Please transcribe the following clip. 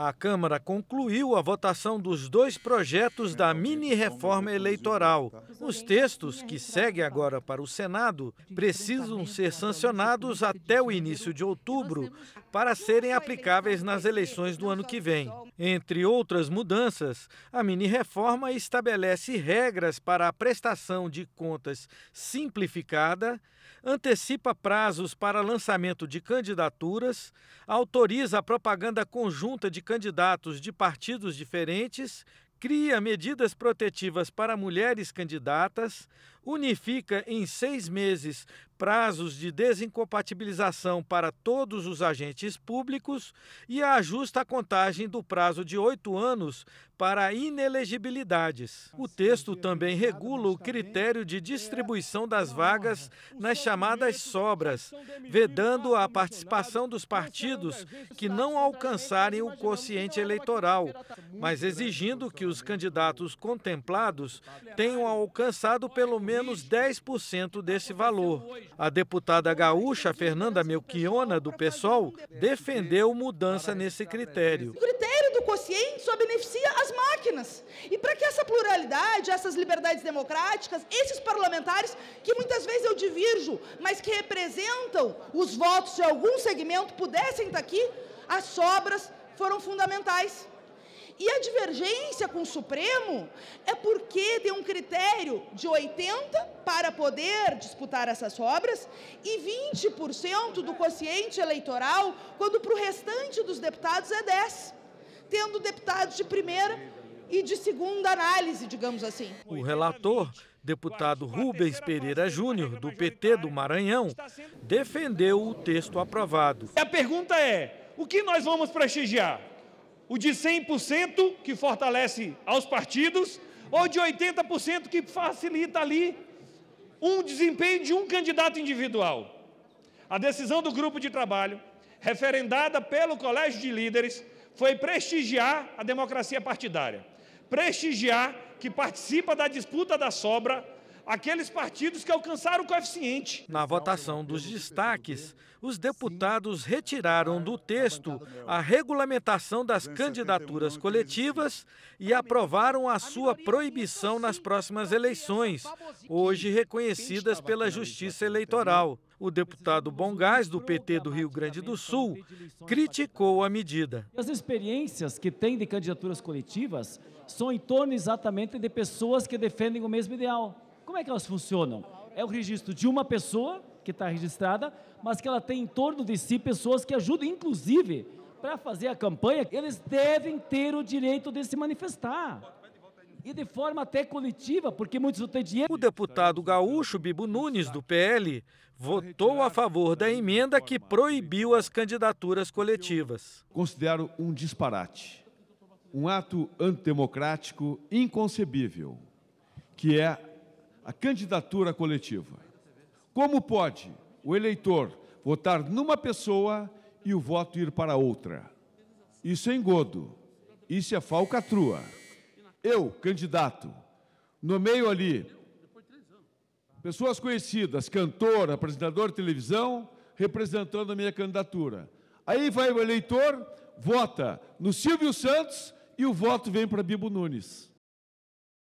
A Câmara concluiu a votação dos dois projetos da mini-reforma eleitoral. Os textos, que seguem agora para o Senado, precisam ser sancionados até o início de outubro para serem aplicáveis nas eleições do ano que vem. Entre outras mudanças, a mini-reforma estabelece regras para a prestação de contas simplificada, antecipa prazos para lançamento de candidaturas, autoriza a propaganda conjunta de candidatos de partidos diferentes cria medidas protetivas para mulheres candidatas, unifica em seis meses prazos de desincompatibilização para todos os agentes públicos e ajusta a contagem do prazo de oito anos para inelegibilidades. O texto também regula o critério de é distribuição das vagas nas chamadas sobras, vedando a participação dos partidos que não alcançarem é o quociente eleitoral, mas exigindo que os candidatos contemplados tenham alcançado pelo menos 10% desse valor. A deputada gaúcha Fernanda Melchiona, do PSOL, defendeu mudança nesse critério. O critério do quociente só beneficia as máquinas. E para que essa pluralidade, essas liberdades democráticas, esses parlamentares, que muitas vezes eu divirjo, mas que representam os votos de algum segmento, pudessem estar aqui, as sobras foram fundamentais. E a divergência com o Supremo é porque deu um critério de 80 para poder disputar essas obras e 20% do quociente eleitoral, quando para o restante dos deputados é 10, tendo deputados de primeira e de segunda análise, digamos assim. O relator, deputado Rubens Pereira Júnior, do PT do Maranhão, defendeu o texto aprovado. A pergunta é: o que nós vamos prestigiar? O de 100% que fortalece aos partidos ou de 80% que facilita ali um desempenho de um candidato individual. A decisão do grupo de trabalho, referendada pelo Colégio de Líderes, foi prestigiar a democracia partidária, prestigiar que participa da disputa da sobra aqueles partidos que alcançaram o coeficiente. Na votação dos destaques, os deputados retiraram do texto a regulamentação das candidaturas coletivas e aprovaram a sua proibição nas próximas eleições, hoje reconhecidas pela Justiça Eleitoral. O deputado Bongás, do PT do Rio Grande do Sul, criticou a medida. As experiências que tem de candidaturas coletivas são em torno exatamente de pessoas que defendem o mesmo ideal como é que elas funcionam? É o registro de uma pessoa que está registrada, mas que ela tem em torno de si pessoas que ajudam, inclusive, para fazer a campanha, eles devem ter o direito de se manifestar. E de forma até coletiva, porque muitos não têm dinheiro. O deputado gaúcho Bibo Nunes, do PL, votou a favor da emenda que proibiu as candidaturas coletivas. Considero um disparate, um ato antidemocrático inconcebível, que é a candidatura coletiva. Como pode o eleitor votar numa pessoa e o voto ir para outra? Isso é engodo, isso é falcatrua. Eu, candidato, nomeio ali pessoas conhecidas, cantor, apresentador de televisão, representando a minha candidatura. Aí vai o eleitor, vota no Silvio Santos e o voto vem para Bibo Nunes.